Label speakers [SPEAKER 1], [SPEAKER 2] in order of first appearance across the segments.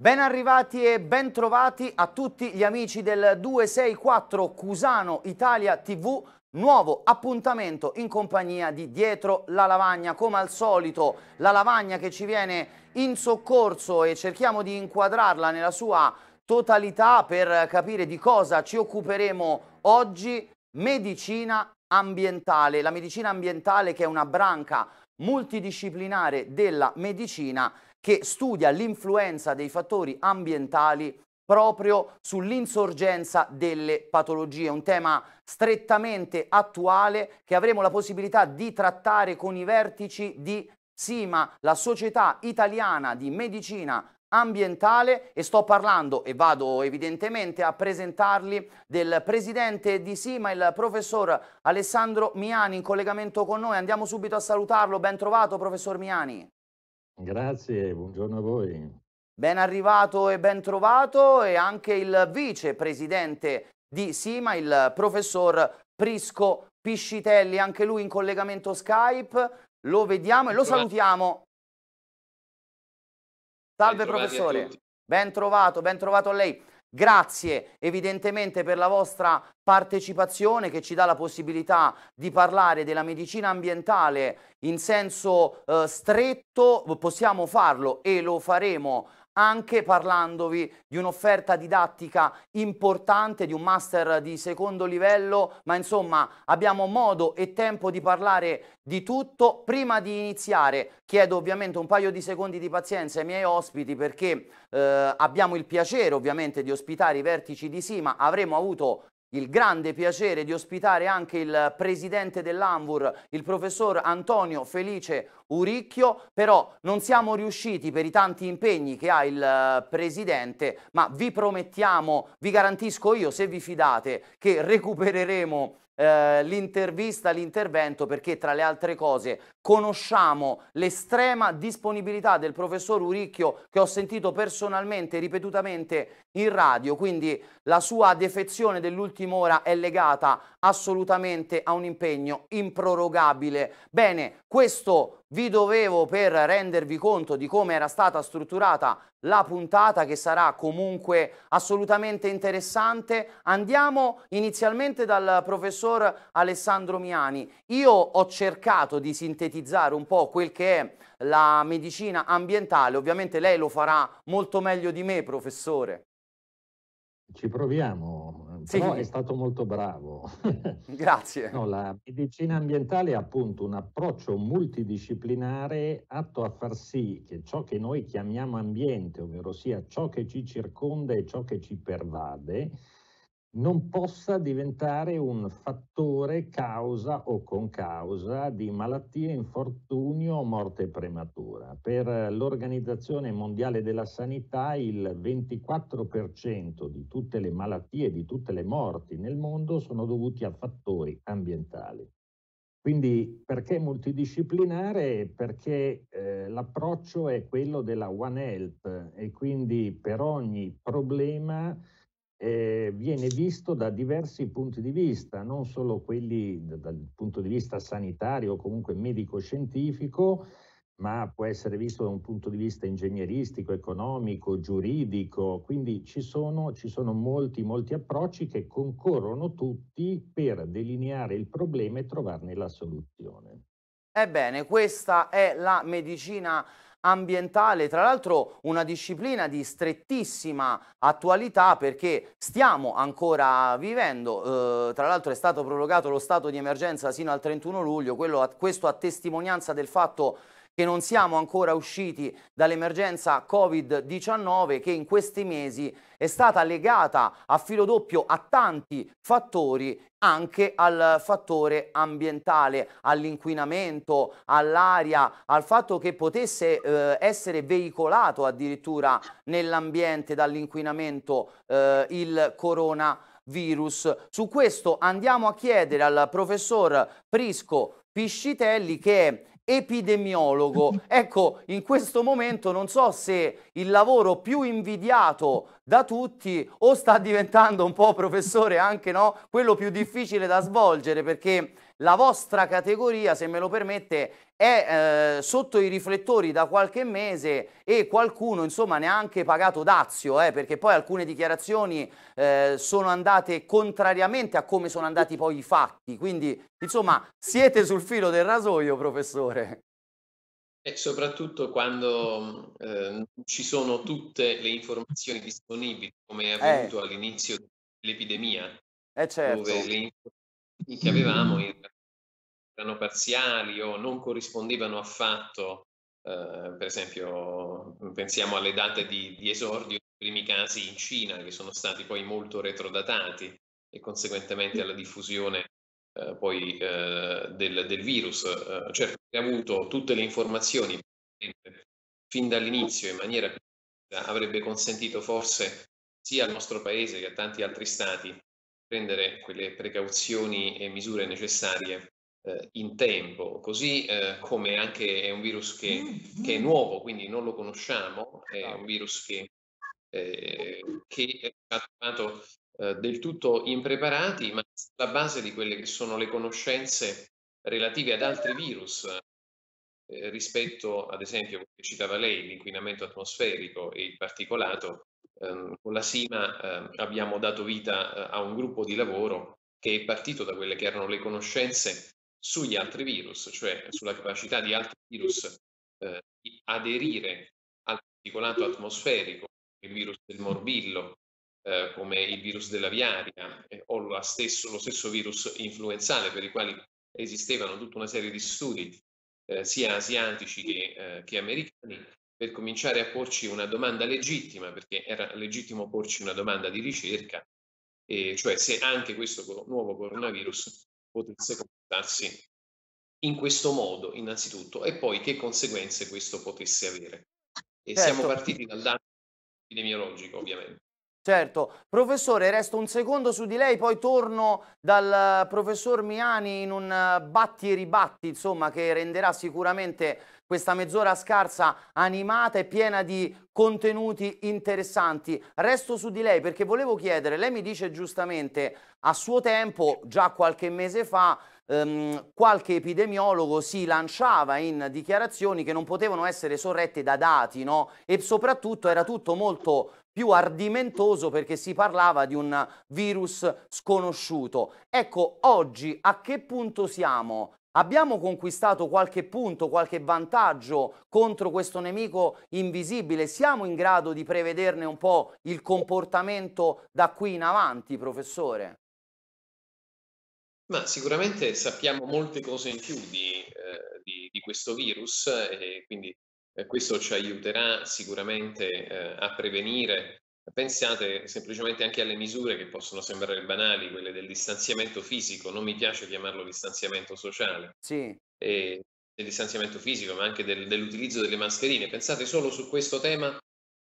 [SPEAKER 1] Ben arrivati e ben trovati a tutti gli amici del 264 Cusano Italia TV, nuovo appuntamento in compagnia di Dietro la Lavagna, come al solito la lavagna che ci viene in soccorso e cerchiamo di inquadrarla nella sua totalità per capire di cosa ci occuperemo oggi, medicina ambientale, la medicina ambientale che è una branca multidisciplinare della medicina che studia l'influenza dei fattori ambientali proprio sull'insorgenza delle patologie, un tema strettamente attuale che avremo la possibilità di trattare con i vertici di SIMA, la Società Italiana di Medicina ambientale e sto parlando e vado evidentemente a presentarli del presidente di Sima, il professor Alessandro Miani in collegamento con noi. Andiamo subito a salutarlo. Ben trovato professor Miani.
[SPEAKER 2] Grazie,
[SPEAKER 1] buongiorno a voi. Ben arrivato e ben trovato e anche il vicepresidente di Sima, il professor Prisco Piscitelli, anche lui in collegamento Skype. Lo vediamo e lo salutiamo. Salve professore, ben trovato, ben trovato a lei. Grazie evidentemente per la vostra partecipazione che ci dà la possibilità di parlare della medicina ambientale in senso eh, stretto, possiamo farlo e lo faremo anche parlandovi di un'offerta didattica importante, di un master di secondo livello, ma insomma abbiamo modo e tempo di parlare di tutto. Prima di iniziare chiedo ovviamente un paio di secondi di pazienza ai miei ospiti perché eh, abbiamo il piacere ovviamente di ospitare i vertici di Sima, avremo avuto il grande piacere di ospitare anche il presidente dell'Anvur, il professor Antonio Felice Uricchio, però non siamo riusciti per i tanti impegni che ha il eh, presidente, ma vi promettiamo, vi garantisco io se vi fidate che recupereremo eh, l'intervista, l'intervento perché tra le altre cose conosciamo l'estrema disponibilità del professor Uricchio che ho sentito personalmente ripetutamente in radio, quindi la sua defezione dell'ultima ora è legata assolutamente a un impegno improrogabile. Bene, questo vi dovevo per rendervi conto di come era stata strutturata la puntata che sarà comunque assolutamente interessante. Andiamo inizialmente dal professor Alessandro Miani. Io ho cercato di sintetizzare un po' quel che è la medicina ambientale, ovviamente lei lo farà molto meglio di me, professore.
[SPEAKER 2] Ci proviamo, sì. però è stato molto bravo.
[SPEAKER 1] Grazie.
[SPEAKER 2] No, la medicina ambientale è appunto un approccio multidisciplinare atto a far sì che ciò che noi chiamiamo ambiente, ovvero sia ciò che ci circonda e ciò che ci pervade, non possa diventare un fattore causa o concausa di malattie, infortunio o morte prematura. Per l'Organizzazione Mondiale della Sanità il 24% di tutte le malattie e di tutte le morti nel mondo sono dovuti a fattori ambientali. Quindi perché multidisciplinare? Perché eh, l'approccio è quello della One Health e quindi per ogni problema eh, viene visto da diversi punti di vista, non solo quelli dal punto di vista sanitario o comunque medico-scientifico, ma può essere visto da un punto di vista ingegneristico, economico, giuridico, quindi ci sono, ci sono molti, molti approcci che concorrono tutti per delineare il problema e trovarne la soluzione.
[SPEAKER 1] Ebbene, questa è la medicina ambientale, tra l'altro una disciplina di strettissima attualità perché stiamo ancora vivendo, eh, tra l'altro è stato prorogato lo stato di emergenza sino al 31 luglio, quello, questo a testimonianza del fatto che che non siamo ancora usciti dall'emergenza Covid-19 che in questi mesi è stata legata a filo doppio a tanti fattori, anche al fattore ambientale, all'inquinamento, all'aria, al fatto che potesse eh, essere veicolato addirittura nell'ambiente dall'inquinamento eh, il coronavirus. Su questo andiamo a chiedere al professor Prisco Piscitelli che è epidemiologo. Ecco, in questo momento non so se il lavoro più invidiato da tutti o sta diventando un po' professore anche no, quello più difficile da svolgere perché la vostra categoria, se me lo permette, è eh, sotto i riflettori da qualche mese e qualcuno insomma ne ha anche pagato dazio, eh, perché poi alcune dichiarazioni eh, sono andate contrariamente a come sono andati poi i fatti, quindi insomma siete sul filo del rasoio professore.
[SPEAKER 3] E soprattutto quando ehm, non ci sono tutte le informazioni disponibili, come è eh. avvenuto all'inizio dell'epidemia,
[SPEAKER 1] eh certo. dove
[SPEAKER 3] le informazioni che avevamo mm. erano parziali o non corrispondevano affatto, eh, per esempio mm, pensiamo alle date di, di esordio dei primi casi in Cina che sono stati poi molto retrodatati e conseguentemente alla diffusione eh, poi eh, del, del, virus. Eh, certo, abbiamo avuto tutte le informazioni fin dall'inizio in maniera più avrebbe consentito forse sia al nostro paese che a tanti altri stati prendere quelle precauzioni e misure necessarie eh, in tempo, così eh, come anche è un virus che, mm, che, è mm. nuovo, quindi non lo conosciamo, è un virus che, eh, che è stato eh, del tutto impreparati, ma sulla base di quelle che sono le conoscenze relative ad altri virus, eh, rispetto ad esempio, come citava lei, l'inquinamento atmosferico e il particolato, Ehm, con la SIMA ehm, abbiamo dato vita eh, a un gruppo di lavoro che è partito da quelle che erano le conoscenze sugli altri virus, cioè sulla capacità di altri virus eh, di aderire al particolato atmosferico, il virus del morbillo, eh, come il virus della viaria eh, o stesso, lo stesso virus influenzale per i quali esistevano tutta una serie di studi eh, sia asiatici che, che americani per cominciare a porci una domanda legittima, perché era legittimo porci una domanda di ricerca, eh, cioè se anche questo nuovo coronavirus potesse comportarsi in questo modo innanzitutto e poi che conseguenze questo potesse avere. E certo. siamo partiti dal dato epidemiologico ovviamente.
[SPEAKER 1] Certo, professore, resto un secondo su di lei, poi torno dal eh, professor Miani in un eh, batti e ribatti, insomma, che renderà sicuramente questa mezz'ora scarsa animata e piena di contenuti interessanti. Resto su di lei perché volevo chiedere, lei mi dice giustamente, a suo tempo, già qualche mese fa, ehm, qualche epidemiologo si lanciava in dichiarazioni che non potevano essere sorrette da dati, no? E soprattutto era tutto molto più ardimentoso perché si parlava di un virus sconosciuto. Ecco, oggi a che punto siamo? Abbiamo conquistato qualche punto, qualche vantaggio contro questo nemico invisibile? Siamo in grado di prevederne un po' il comportamento da qui in avanti, professore?
[SPEAKER 3] Ma sicuramente sappiamo molte cose in più di, eh, di, di questo virus eh, e quindi eh, questo ci aiuterà sicuramente eh, a prevenire. Pensate semplicemente anche alle misure che possono sembrare banali, quelle del distanziamento fisico, non mi piace chiamarlo distanziamento sociale, sì. e del distanziamento fisico, ma anche del, dell'utilizzo delle mascherine. Pensate solo su questo tema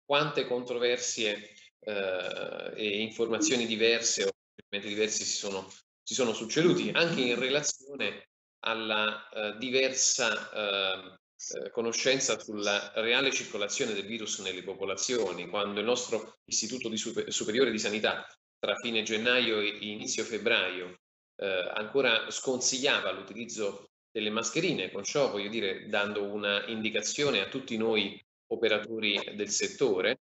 [SPEAKER 3] quante controversie eh, e informazioni diverse o diversi si sono, si sono succeduti, anche in relazione alla eh, diversa eh, eh, conoscenza sulla reale circolazione del virus nelle popolazioni, quando il nostro Istituto di Super- Superiore di Sanità tra fine gennaio e inizio febbraio eh, ancora sconsigliava l'utilizzo delle mascherine, con ciò voglio dire dando una indicazione a tutti noi operatori del settore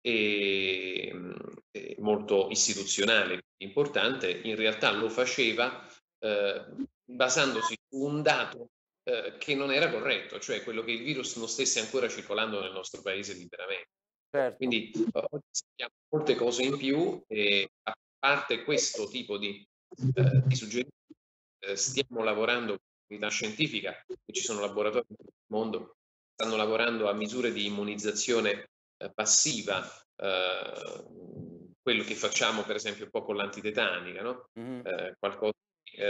[SPEAKER 3] e, mm, e molto istituzionale, importante, in realtà lo faceva eh, basandosi su un dato eh, che non era corretto, cioè quello che il virus non stesse ancora circolando nel nostro paese liberamente. Certo. Quindi eh, oggi sappiamo molte cose in più e a parte questo tipo di, eh, di suggerimenti eh, stiamo lavorando con l'unità scientifica, e ci sono laboratori in tutto il mondo, stanno lavorando a misure di immunizzazione eh, passiva, eh, quello che facciamo per esempio un po' con l'antitetanica, no? mm-hmm. Eh, qualcosa che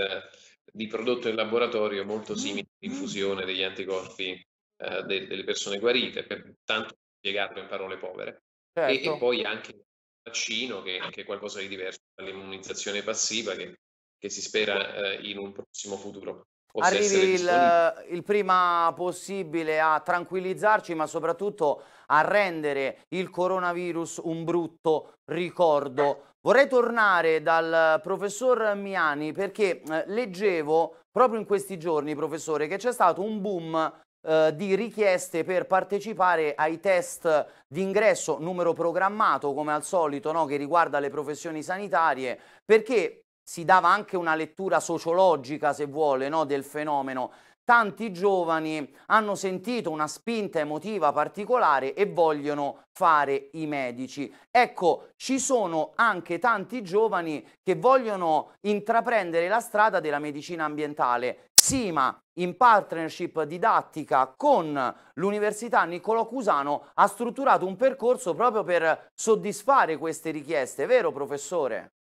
[SPEAKER 3] di prodotto in laboratorio molto mm, simile mm. all'infusione degli anticorpi eh, de- delle persone guarite, per tanto spiegarlo in parole povere. Certo. E, e, certo. poi anche il vaccino, che, che, è qualcosa di diverso dall'immunizzazione passiva, che, che si spera eh, in un prossimo futuro. Arrivi il,
[SPEAKER 1] il, prima possibile a tranquillizzarci, ma soprattutto a rendere il coronavirus un brutto ricordo Vorrei tornare dal professor Miani perché eh, leggevo proprio in questi giorni, professore, che c'è stato un boom eh, di richieste per partecipare ai test d'ingresso, numero programmato come al solito, no, che riguarda le professioni sanitarie, perché si dava anche una lettura sociologica, se vuole, no, del fenomeno tanti giovani hanno sentito una spinta emotiva particolare e vogliono fare i medici. Ecco, ci sono anche tanti giovani che vogliono intraprendere la strada della medicina ambientale. Sima, in partnership didattica con l'Università Niccolò Cusano, ha strutturato un percorso proprio per soddisfare queste richieste, vero professore?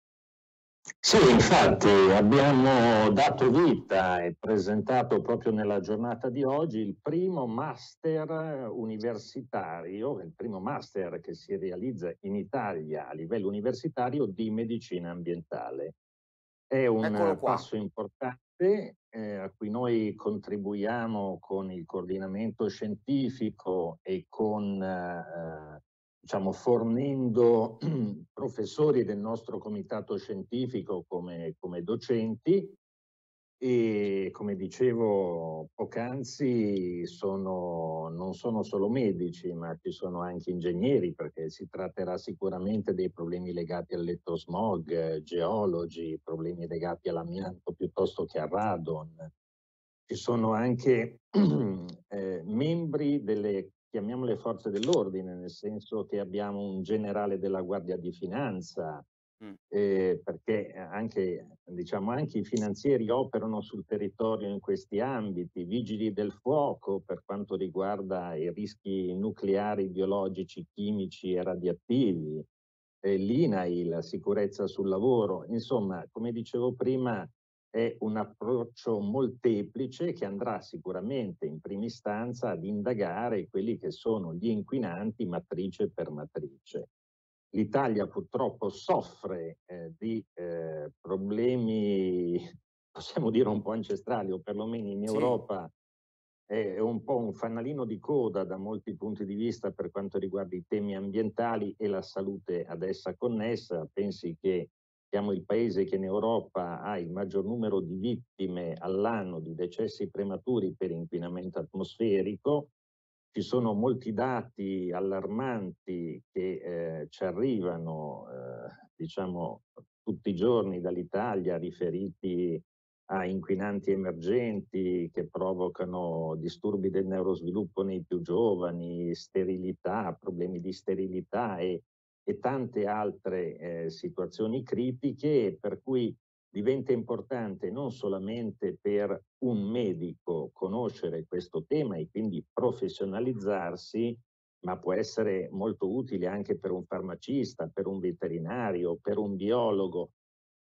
[SPEAKER 2] Sì, infatti abbiamo dato vita e presentato proprio nella giornata di oggi il primo master universitario, il primo master che si realizza in Italia a livello universitario di medicina ambientale. È un passo importante eh, a cui noi contribuiamo con il coordinamento scientifico e con eh, diciamo, fornendo professori del nostro comitato scientifico come, come docenti e come dicevo poc'anzi sono, non sono solo medici ma ci sono anche ingegneri perché si tratterà sicuramente dei problemi legati all'elettrosmog, geologi, problemi legati all'amianto piuttosto che al radon. Ci sono anche eh, membri delle chiamiamo le forze dell'ordine, nel senso che abbiamo un generale della Guardia di Finanza, mm. eh, perché anche, diciamo, anche i finanzieri operano sul territorio in questi ambiti, vigili del fuoco per quanto riguarda i rischi nucleari, biologici, chimici e radioattivi, eh, l'INAI, la sicurezza sul lavoro, insomma, come dicevo prima, è un approccio molteplice che andrà sicuramente in prima istanza ad indagare quelli che sono gli inquinanti matrice per matrice. L'Italia purtroppo soffre eh, di eh, problemi, possiamo dire un po' ancestrali, o perlomeno in sì. Europa è un po' un fanalino di coda da molti punti di vista per quanto riguarda i temi ambientali e la salute ad essa connessa. Pensi che siamo il paese che in Europa ha il maggior numero di vittime all'anno di decessi prematuri per inquinamento atmosferico. Ci sono molti dati allarmanti che eh, ci arrivano, eh, diciamo, tutti i giorni dall'Italia riferiti a inquinanti emergenti che provocano disturbi del neurosviluppo nei più giovani, sterilità, problemi di sterilità e e tante altre eh, situazioni critiche, per cui diventa importante non solamente per un medico conoscere questo tema e quindi professionalizzarsi, ma può essere molto utile anche per un farmacista, per un veterinario, per un biologo.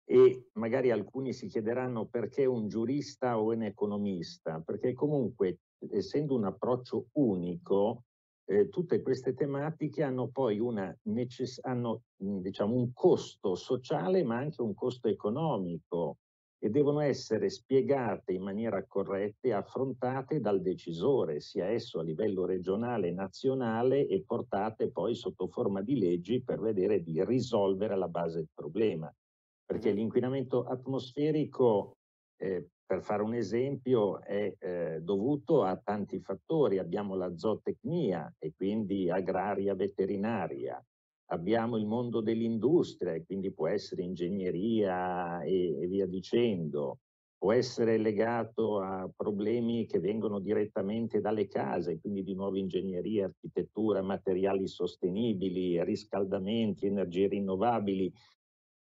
[SPEAKER 2] E magari alcuni si chiederanno perché un giurista o un economista, perché comunque essendo un approccio unico, eh, tutte queste tematiche hanno poi necess- hanno, mhmm, diciamo, un costo sociale ma anche un costo economico e devono essere spiegate in maniera corretta e affrontate dal decisore, sia esso a livello regionale e nazionale, e portate poi sotto forma di leggi per vedere di risolvere alla base il problema. Perché l'inquinamento atmosferico eh, per fare un esempio, è eh, dovuto a tanti fattori. Abbiamo la zootecnia e quindi agraria veterinaria, abbiamo il mondo dell'industria e quindi può essere ingegneria e, e via dicendo, può essere legato a problemi che vengono direttamente dalle case, quindi di nuova ingegneria, architettura, materiali sostenibili, riscaldamenti, energie rinnovabili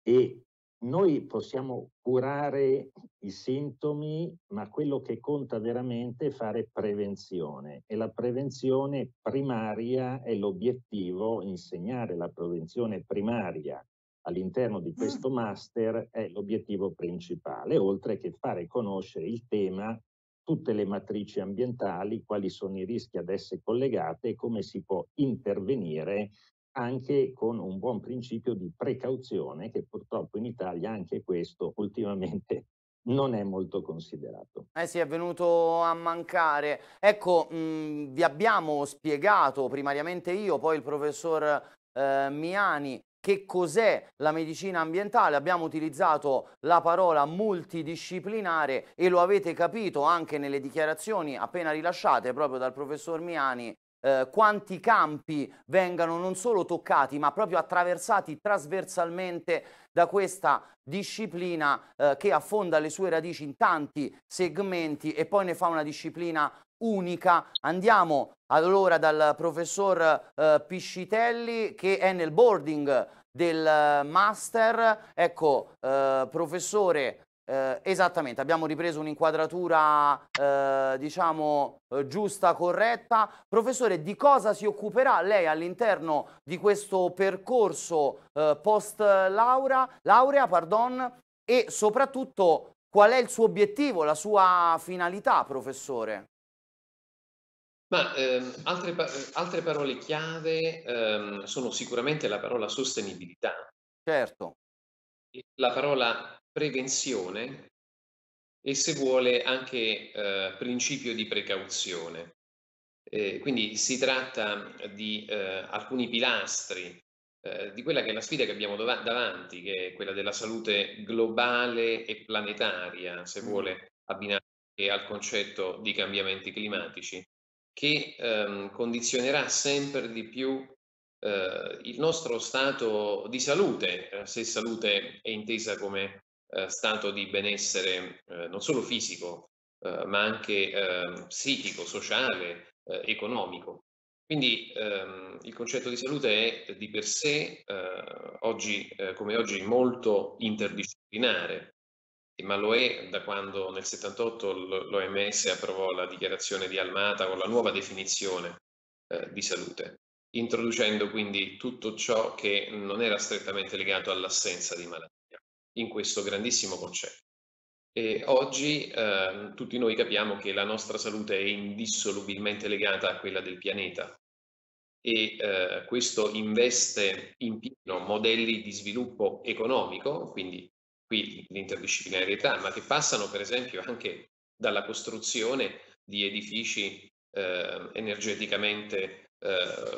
[SPEAKER 2] e noi possiamo curare i sintomi, ma quello che conta veramente è fare prevenzione e la prevenzione primaria è l'obiettivo, insegnare la prevenzione primaria all'interno di questo master è l'obiettivo principale, oltre che fare conoscere il tema, tutte le matrici ambientali, quali sono i rischi ad esse collegate e come si può intervenire anche con un buon principio di precauzione che purtroppo in Italia anche questo ultimamente non è molto considerato.
[SPEAKER 1] Eh sì, è venuto a mancare. Ecco, mh, vi abbiamo spiegato primariamente io, poi il professor eh, Miani, che cos'è la medicina ambientale. Abbiamo utilizzato la parola multidisciplinare e lo avete capito anche nelle dichiarazioni appena rilasciate proprio dal professor Miani eh, quanti campi vengano non solo toccati ma proprio attraversati trasversalmente da questa disciplina eh, che affonda le sue radici in tanti segmenti e poi ne fa una disciplina unica. Andiamo allora dal professor eh, Piscitelli che è nel boarding del eh, master. Ecco, eh, professore, eh, esattamente, abbiamo ripreso un'inquadratura eh, diciamo eh, giusta, corretta. Professore, di cosa si occuperà lei all'interno di questo percorso eh, post laura, laurea pardon, e soprattutto qual è il suo obiettivo, la sua finalità, professore?
[SPEAKER 3] Ma ehm, altre, pa altre, parole chiave ehm, sono sicuramente la parola sostenibilità. Certo. La parola prevenzione e se vuole anche eh, principio di precauzione. Eh, quindi si tratta di eh, alcuni pilastri eh, di quella che è la sfida che abbiamo dov- davanti, che è quella della salute globale e planetaria, se mm. vuole abbinare al concetto di cambiamenti climatici, che ehm, condizionerà sempre di più eh, il nostro stato di salute, eh, se salute è intesa come eh, stato di benessere eh, non solo fisico, eh, ma anche ehm, psichico, sociale, economico. Quindi ehm, il concetto di salute è di per sé, eh, oggi, eh, come oggi, molto interdisciplinare, ma lo è da quando nel 78 l'OMS approvò la dichiarazione di Almata con la nuova definizione eh, di salute, introducendo quindi tutto ciò che non era strettamente legato all'assenza di malattie in questo grandissimo concetto. E oggi eh, tutti noi capiamo che la nostra salute è indissolubilmente legata a quella del pianeta e eh, questo investe in pieno modelli di sviluppo economico, quindi qui l'interdisciplinarietà, ma che passano per esempio anche dalla costruzione di edifici ehm, eh, energeticamente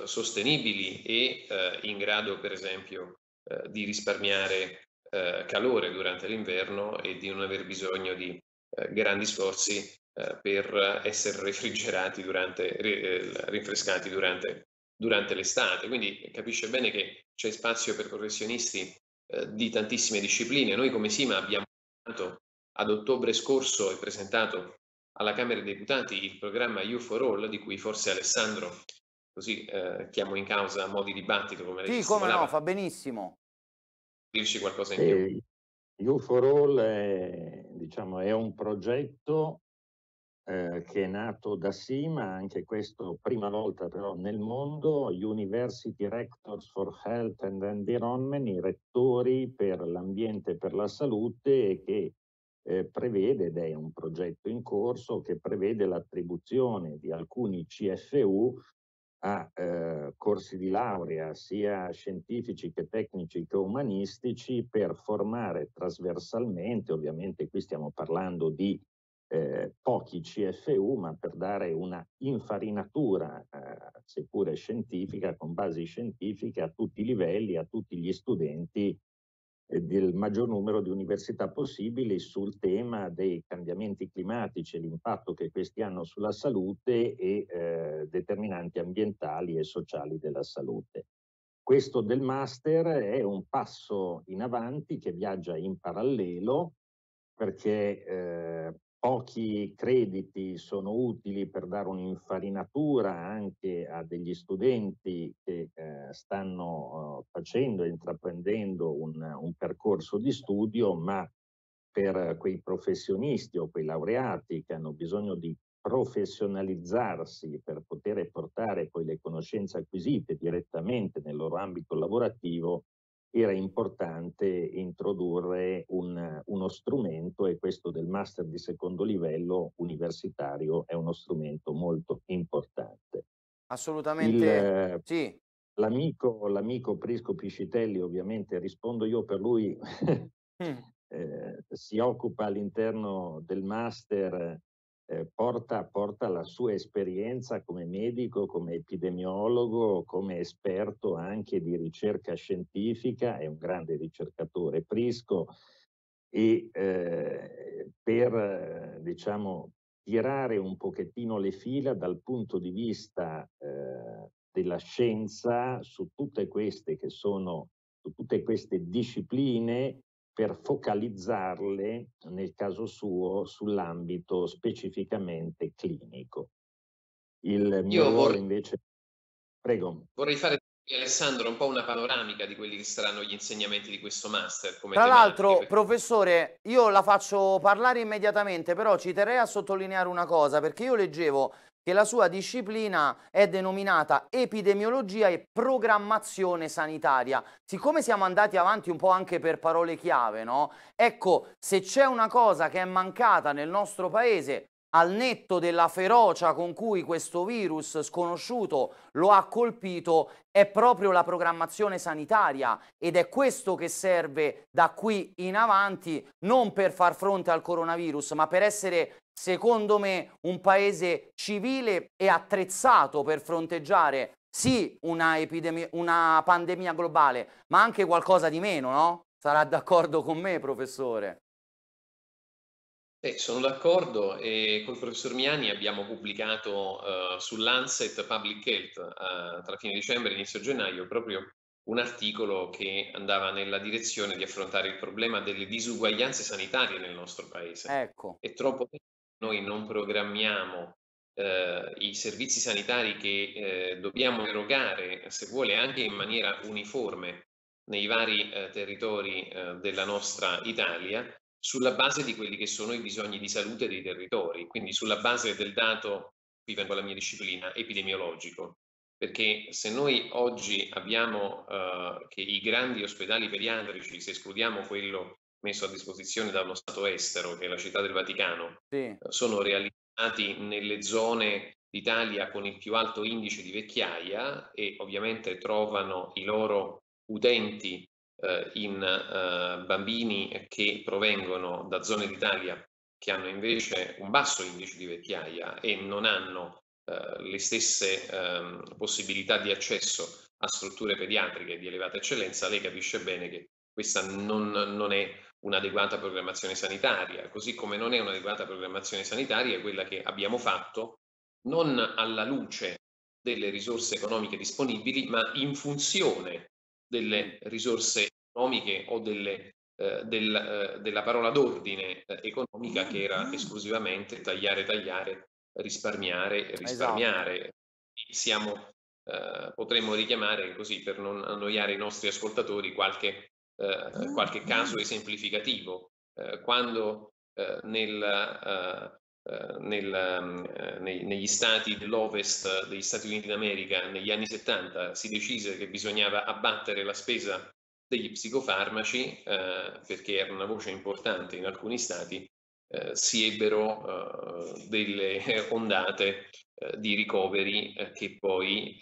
[SPEAKER 3] sostenibili e eh, in grado per esempio eh, di risparmiare eh, calore durante l'inverno e di non aver bisogno di eh, grandi sforzi eh, per essere refrigerati durante, eh, rinfrescati durante, durante, l'estate. Quindi capisce bene che c'è spazio per professionisti eh, di tantissime discipline. Noi come Sima abbiamo ad ottobre scorso e presentato alla Camera dei Deputati il programma You for All, di cui forse Alessandro, così eh, chiamo in causa a modi dibattito come lei Sì, come no,
[SPEAKER 1] fa benissimo
[SPEAKER 3] dirci qualcosa in più.
[SPEAKER 2] Sì, U 4 All è, diciamo, è un progetto eh, che è nato da SIMA, anche questo prima volta però nel mondo, University Rectors for Health and Environment, i rettori per l'ambiente e per la salute, e che eh, prevede, ed è un progetto in corso, che prevede l'attribuzione di alcuni CFU a eh, corsi di laurea sia scientifici che tecnici che umanistici per formare trasversalmente, ovviamente qui stiamo parlando di eh, pochi CFU, ma per dare una infarinatura, eh, seppure scientifica, con basi scientifiche a tutti i livelli, a tutti gli studenti del maggior numero di università possibili sul tema dei cambiamenti climatici e l'impatto che questi hanno sulla salute e eh, determinanti ambientali e sociali della salute. Questo del master è un passo in avanti che viaggia in parallelo perché eh, Pochi crediti sono utili per dare un'infarinatura anche a degli studenti che eh, stanno eh, facendo e intraprendendo un, un percorso di studio, ma per quei professionisti o quei laureati che hanno bisogno di professionalizzarsi per poter portare poi le conoscenze acquisite direttamente nel loro ambito lavorativo, era importante introdurre un, uno strumento e questo del master di secondo livello universitario è uno strumento molto importante.
[SPEAKER 1] Assolutamente Il,
[SPEAKER 2] sì. L'amico, l'amico Prisco Piscitelli, ovviamente rispondo io per lui, mm. eh, si occupa all'interno del master eh, porta, porta, la sua esperienza come medico, come epidemiologo, come esperto anche di ricerca scientifica, è un grande ricercatore prisco e eh, per diciamo, tirare un pochettino le fila dal punto di vista eh, della scienza su tutte queste che sono su tutte queste discipline per focalizzarle, nel caso suo, sull'ambito specificamente clinico. Il mio Io vorrei, invece... Prego.
[SPEAKER 3] Vorrei fare Alessandro un po' una panoramica di quelli che saranno gli insegnamenti di questo master. Tra l'altro,
[SPEAKER 1] perché... professore, io la faccio parlare immediatamente, però ci terrei a sottolineare una cosa, perché io leggevo che la sua disciplina è denominata epidemiologia e programmazione sanitaria. Siccome siamo andati avanti un po' anche per parole chiave, no? Ecco, se c'è una cosa che è mancata nel nostro paese, al netto della ferocia con cui questo virus sconosciuto lo ha colpito, è proprio la programmazione sanitaria ed è questo che serve da qui in avanti, non per far fronte al coronavirus, ma per essere secondo me, un paese civile e attrezzato per fronteggiare sì una, epidemia, una pandemia globale, ma anche qualcosa di meno, no? Sarà d'accordo con me, professore?
[SPEAKER 3] Eh, sono d'accordo e col professor Miani abbiamo pubblicato uh, eh, sull'Anset Public Health uh, tra fine dicembre e inizio gennaio proprio un articolo che andava nella direzione di affrontare il problema delle disuguaglianze sanitarie nel nostro paese. Ecco. È troppo noi non programmiamo eh, i servizi sanitari che eh, dobbiamo erogare, se vuole anche in maniera uniforme, nei vari eh, territori eh, della nostra Italia, sulla base di quelli che sono i bisogni di salute dei territori, quindi sulla base del dato, qui vengo alla mia disciplina, epidemiologico. Perché se noi oggi abbiamo eh, che i grandi ospedali pediatrici, se escludiamo quello messo a disposizione dallo Stato estero, che è la città del Vaticano, sì. sono realizzati nelle zone d'Italia con il più alto indice di vecchiaia e ovviamente trovano i loro utenti eh, in eh, bambini che provengono da zone d'Italia che hanno invece un basso indice di vecchiaia e non hanno eh, le stesse ehm, possibilità di accesso a strutture pediatriche di elevata eccellenza, lei capisce bene che questa non, non è un'adeguata programmazione sanitaria, così come non è un'adeguata programmazione sanitaria quella che abbiamo fatto non alla luce delle risorse economiche disponibili, ma in funzione delle risorse economiche o delle, eh, del, eh, della parola d'ordine eh, economica che era mm-hmm. esclusivamente tagliare, tagliare, risparmiare, esatto. risparmiare. Esatto. Siamo, eh, potremmo richiamare così per non annoiare i nostri ascoltatori qualche eh, ah, qualche caso esemplificativo. Eh, quando eh, nel, eh, eh, nel, mm, nei, negli stati dell'Ovest degli Stati Uniti d'America negli anni 70 si decise che bisognava abbattere la spesa degli psicofarmaci perché era una voce importante in alcuni stati, eh, si ebbero eh, delle ondate eh, di ricoveri che poi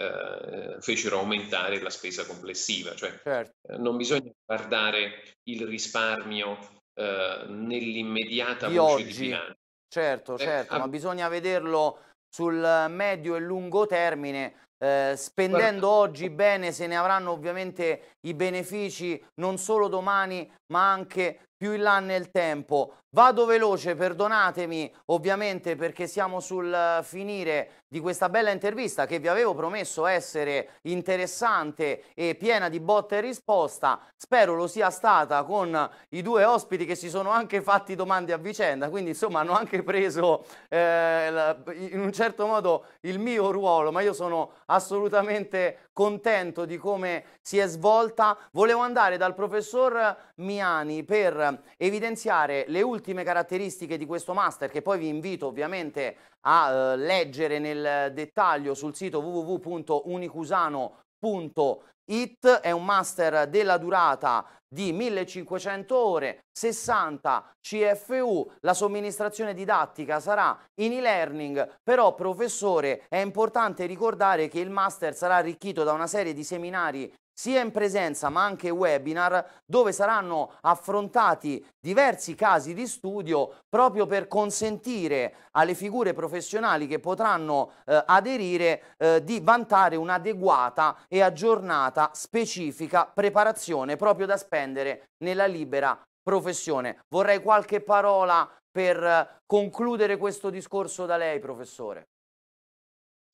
[SPEAKER 3] fecero aumentare la spesa complessiva. Cioè,
[SPEAKER 1] certo. non
[SPEAKER 3] bisogna guardare il risparmio nell'immediata di voce oggi. di bilancio.
[SPEAKER 1] Certo, certo, ma bisogna vederlo sul medio e lungo termine. Eh, spendendo Guarda. oggi bene se ne avranno ovviamente i benefici non solo domani ma anche più in là nel tempo. Vado veloce, perdonatemi ovviamente perché siamo sul finire di questa bella intervista che vi avevo promesso essere interessante e piena di botta e risposta. Spero lo sia stata con i due ospiti che si sono anche fatti domande a vicenda, quindi insomma hanno anche preso eh, in un certo modo il mio ruolo, ma io sono assolutamente contento di come si è svolta. Volevo andare dal professor Miani per evidenziare le ultime ultime caratteristiche di questo master che poi vi invito ovviamente a eh, leggere nel dettaglio sul sito www.unicusano.it è un master della durata di 1500 ore, 60 CFU, la somministrazione didattica sarà in e-learning, però professore è importante ricordare che il master sarà arricchito da una serie di seminari sia in presenza ma anche webinar dove saranno affrontati diversi casi di studio proprio per consentire alle figure professionali che potranno eh, aderire eh, di vantare un'adeguata e aggiornata specifica preparazione proprio da spendere nella libera professione. Vorrei qualche parola per eh, concludere questo discorso da lei, professore.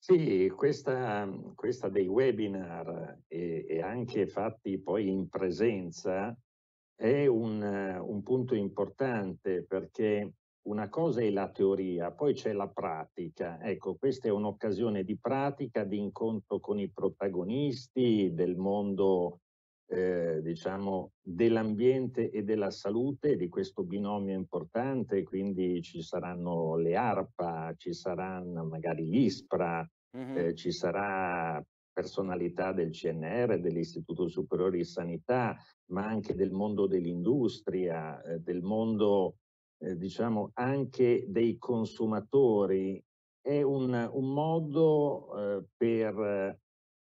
[SPEAKER 2] Sì, questa, mhmm, questa dei webinar e, e, anche fatti poi in presenza è un, un punto importante perché una cosa è la teoria, poi c'è la pratica. Ecco, questa è un'occasione di pratica, di incontro con i protagonisti del mondo, eh, diciamo, dell'ambiente e della salute, di questo binomio importante. Quindi ci saranno le ARPA, ci saranno magari l'ISPRA, Mm-hmm. Eh, ci sarà personalità del CNR, dell'Istituto Superiore di Sanità, ma anche del mondo dell'industria, eh, del mondo, eh, diciamo, anche dei consumatori. È un, un modo eh, per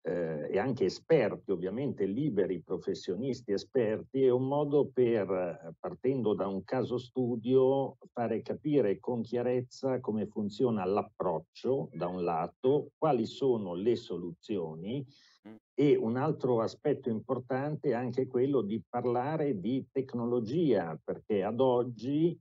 [SPEAKER 2] eh, e anche esperti, ovviamente liberi professionisti esperti, è un modo per, eh, partendo da un caso studio, fare capire con chiarezza come funziona l'approccio, da un lato, quali sono le soluzioni mm. e un altro aspetto importante è anche quello di parlare di tecnologia, perché ad oggi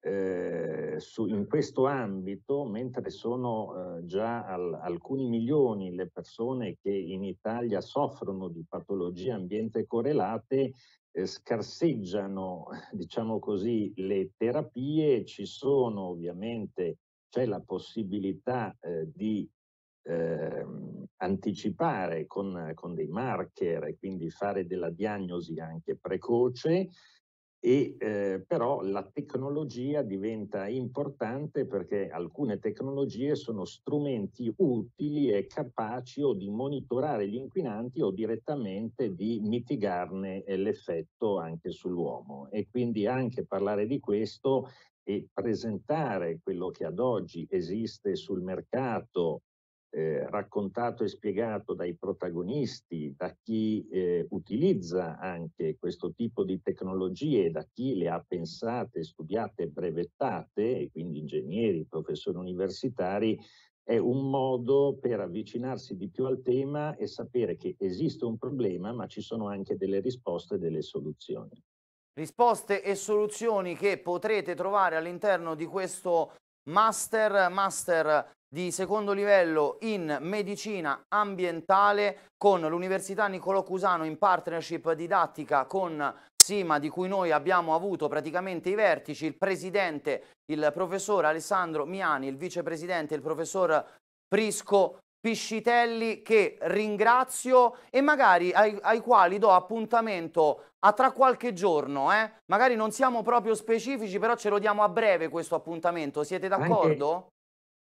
[SPEAKER 2] eh, su, in questo ambito, mentre sono eh, già al, alcuni milioni le persone che in Italia soffrono di patologie ambiente correlate, eh, scarseggiano, diciamo così, le terapie, ci sono ovviamente, c'è la possibilità eh, di ehm, anticipare con, con dei marker e quindi fare della diagnosi anche precoce, e, eh, però la tecnologia diventa importante perché alcune tecnologie sono strumenti utili e capaci o di monitorare gli inquinanti o direttamente di mitigarne eh, l'effetto anche sull'uomo. E quindi anche parlare di questo e presentare quello che ad oggi esiste sul mercato eh, raccontato e spiegato dai protagonisti, da chi eh, utilizza anche questo tipo di tecnologie, da chi le ha pensate, studiate, brevettate, e quindi ingegneri, professori universitari, è un modo per avvicinarsi di più al tema e sapere che esiste un problema, ma ci sono anche delle risposte e delle soluzioni.
[SPEAKER 1] Risposte e soluzioni che potrete trovare all'interno di questo master, master di secondo livello in medicina ambientale con l'Università Niccolò Cusano in partnership didattica con Sima di cui noi abbiamo avuto praticamente i vertici, il presidente il professor Alessandro Miani, il vicepresidente il professor Prisco Piscitelli che ringrazio e magari ai, ai quali do appuntamento a tra qualche giorno, eh? magari non siamo proprio specifici però ce lo diamo a breve questo appuntamento, siete d'accordo?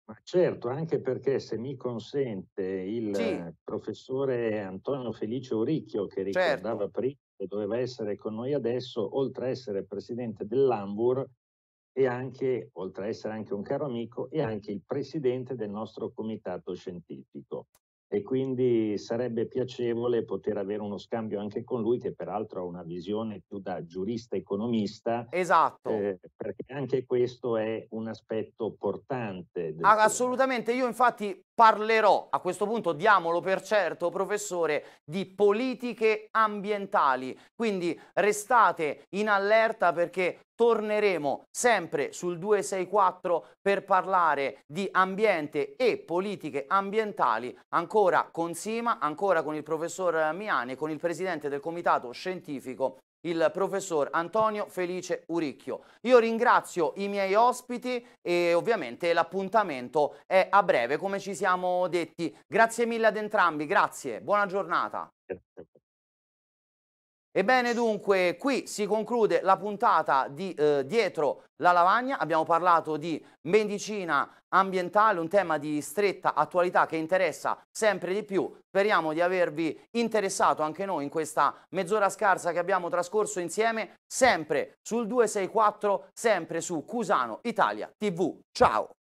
[SPEAKER 2] Ma certo, anche perché se mi consente il Sì. professore Antonio Felice Oricchio, che Certo. ricordava prima e doveva essere con noi adesso, oltre a essere presidente dell'Ambur, e anche, oltre a essere anche un caro amico, è anche il presidente del nostro comitato scientifico e quindi sarebbe piacevole poter avere uno scambio anche con lui che peraltro ha una visione più da giurista economista.
[SPEAKER 1] Esatto. Eh,
[SPEAKER 2] perché anche questo è un aspetto portante. Ah,
[SPEAKER 1] assolutamente, io infatti parlerò, a questo punto diamolo per certo, professore, di politiche ambientali. Quindi restate in allerta perché torneremo sempre sul 264 per parlare di ambiente e politiche ambientali, ancora con Sima, ancora con il professor Miani e con il presidente del comitato scientifico il professor Antonio Felice Uricchio. Io ringrazio i miei ospiti e ovviamente l'appuntamento è a breve come ci siamo detti. Grazie mille ad entrambi, grazie, buona giornata. Ebbene dunque, qui si conclude la puntata di eh, Dietro la lavagna, abbiamo parlato di medicina ambientale, un tema di stretta attualità che interessa sempre di più. Speriamo di avervi interessato anche noi in questa mezz'ora scarsa che abbiamo trascorso insieme, sempre sul 264, sempre su Cusano Italia TV. Ciao!